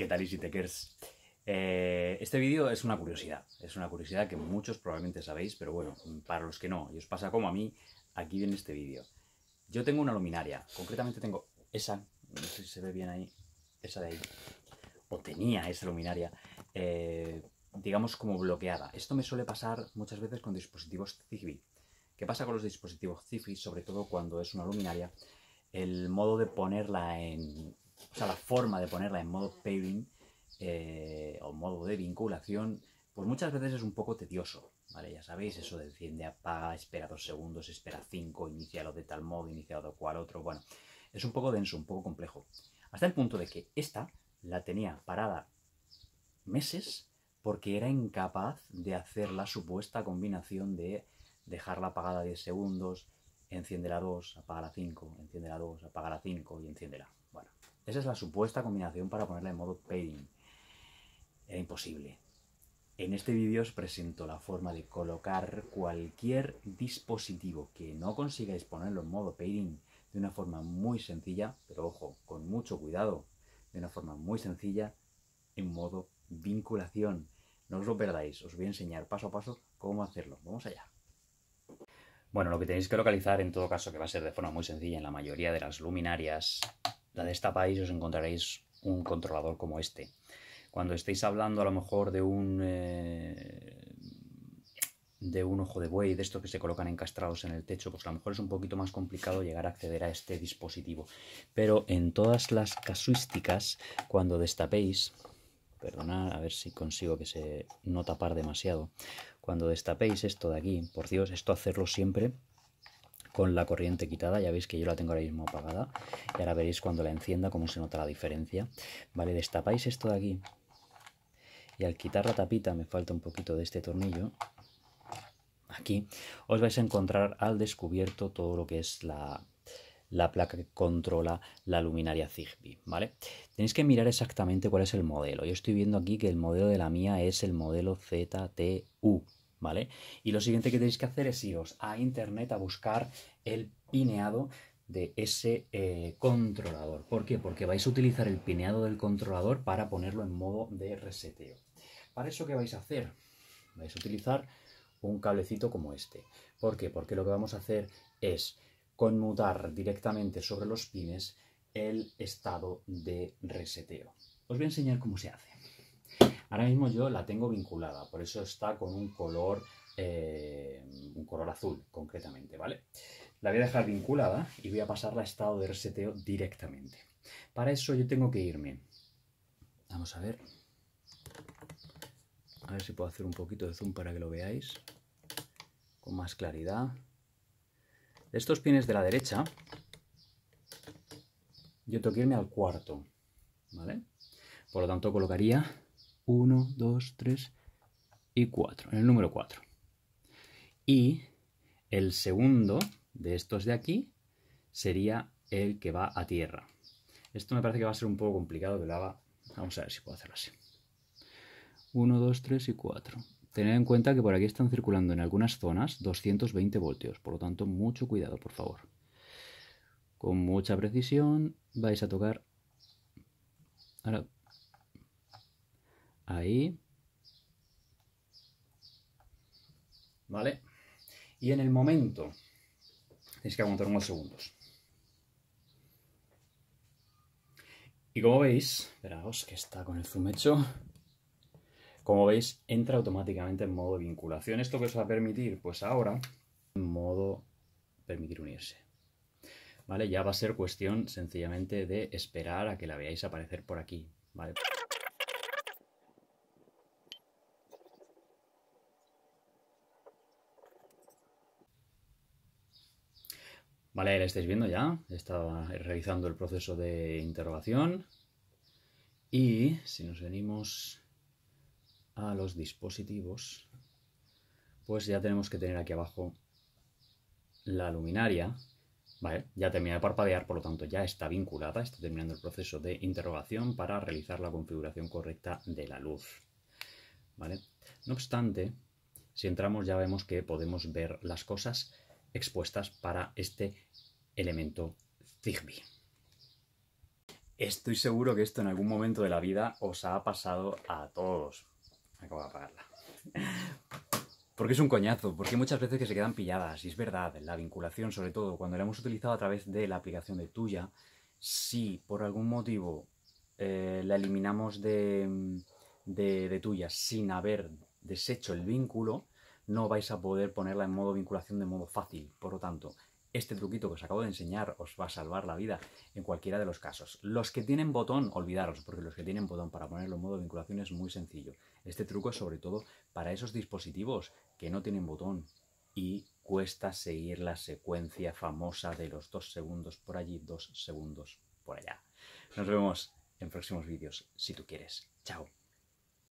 ¿Qué tal, te Eh, este vídeo es una curiosidad, es una curiosidad que muchos probablemente sabéis, pero bueno, para los que no, y os pasa como a mí, aquí viene este vídeo. Yo tengo una luminaria, concretamente tengo esa, no sé si se ve bien ahí, esa de ahí, o tenía esa luminaria, eh, digamos como bloqueada. Esto me suele pasar muchas veces con dispositivos Zigbee. ¿Qué pasa con los dispositivos Zigbee, sobre todo cuando es una luminaria? El modo de ponerla en, o sea, la forma de ponerla en modo pairing eh, o modo de vinculación, pues muchas veces es un poco tedioso, ¿vale? Ya sabéis, eso de enciende, apaga, espera dos segundos, espera cinco, inicia lo de tal modo, iniciado cual otro, bueno, es un poco denso, un poco complejo. Hasta el punto de que esta la tenía parada meses porque era incapaz de hacer la supuesta combinación de dejarla apagada 10 segundos, enciende la dos apaga la enciende la dos, apaga la cinco y enciéndela. Esa es la supuesta combinación para ponerla en modo pairing. Era imposible. En este vídeo os presento la forma de colocar cualquier dispositivo que no consigáis ponerlo en modo pairing de una forma muy sencilla, pero ojo, con mucho cuidado, de una forma muy sencilla en modo vinculación. No os lo perdáis, os voy a enseñar paso a paso cómo hacerlo. Vamos allá. Bueno, lo que tenéis que localizar en todo caso, que va a ser de forma muy sencilla en la mayoría de las luminarias, la destapáis y os encontraréis un controlador como este. Cuando estéis hablando a lo mejor de un, eh, de un ojo de buey, de estos que se colocan encastrados en el techo, pues a lo mejor es un poquito más complicado llegar a acceder a este dispositivo. Pero en todas las casuísticas, cuando destapéis, perdonad, a ver si consigo que se no tapar demasiado, cuando destapéis esto de aquí, por Dios, esto hacerlo siempre con la corriente quitada, ya veis que yo la tengo ahora mismo apagada, y ahora veréis cuando la encienda cómo se nota la diferencia, ¿vale? Destapáis esto de aquí, y al quitar la tapita, me falta un poquito de este tornillo, aquí, os vais a encontrar al descubierto todo lo que es la, la placa que controla la luminaria Zigbee, ¿vale? Tenéis que mirar exactamente cuál es el modelo. Yo estoy viendo aquí que el modelo de la mía es el modelo ZTU, y lo siguiente que tenéis que hacer es iros a internet a buscar el pineado de ese eh, controlador. ¿Por qué? Porque vais a utilizar el pineado del controlador para ponerlo en modo de reseteo. ¿Para eso qué vais a hacer? Vais a utilizar un cablecito como este. ¿Por qué? Porque lo que vamos a hacer es conmutar directamente sobre los pines el estado de reseteo. Os voy a enseñar cómo se hace. Ahora mismo yo la tengo vinculada, por eso está con un color, eh, un color azul concretamente, ¿vale? La voy a dejar vinculada y voy a pasarla a estado de reseteo directamente. Para eso yo tengo que irme. Vamos a ver. A ver si puedo hacer un poquito de zoom para que lo veáis con más claridad. estos pines de la derecha, yo tengo que irme al cuarto, ¿vale? Por lo tanto, colocaría 1, 2, 3 y 4, en el número 4. Y el segundo de estos de aquí sería el que va a tierra. Esto me parece que va a ser un poco complicado, pero vamos a ver si puedo hacerlo así. 1, 2, 3 y 4. Tened en cuenta que por aquí están circulando en algunas zonas 220 voltios, por lo tanto mucho cuidado, por favor. Con mucha precisión vais a tocar... Ahora Ahí. ¿Vale? Y en el momento, tenéis que aguantar unos segundos. Y como veis, esperaos que está con el zoom hecho. Como veis, entra automáticamente en modo vinculación. ¿Esto que os va a permitir? Pues ahora, en modo permitir unirse. ¿Vale? Ya va a ser cuestión sencillamente de esperar a que la veáis aparecer por aquí. ¿Vale? Vale, la estáis viendo ya. Estaba realizando el proceso de interrogación. Y si nos venimos a los dispositivos, pues ya tenemos que tener aquí abajo la luminaria. Vale, ya termina de parpadear, por lo tanto ya está vinculada, está terminando el proceso de interrogación para realizar la configuración correcta de la luz. Vale, no obstante, si entramos ya vemos que podemos ver las cosas expuestas para este elemento Zigbee. Estoy seguro que esto en algún momento de la vida os ha pasado a todos. Acabo de apagarla. Porque es un coñazo, porque muchas veces que se quedan pilladas, y es verdad, la vinculación, sobre todo cuando la hemos utilizado a través de la aplicación de tuya, si por algún motivo eh, la eliminamos de tuya sin haber deshecho el vínculo, no vais a poder ponerla en modo vinculación de modo fácil. Por lo tanto, este truquito que os acabo de enseñar os va a salvar la vida en cualquiera de los casos. Los que tienen botón, olvidaros, porque los que tienen botón para ponerlo en modo vinculación es muy sencillo. Este truco es sobre todo para esos dispositivos que no tienen botón y cuesta seguir la secuencia famosa de los dos segundos por allí, dos segundos por allá. Nos vemos en próximos vídeos, si tú quieres. Chao.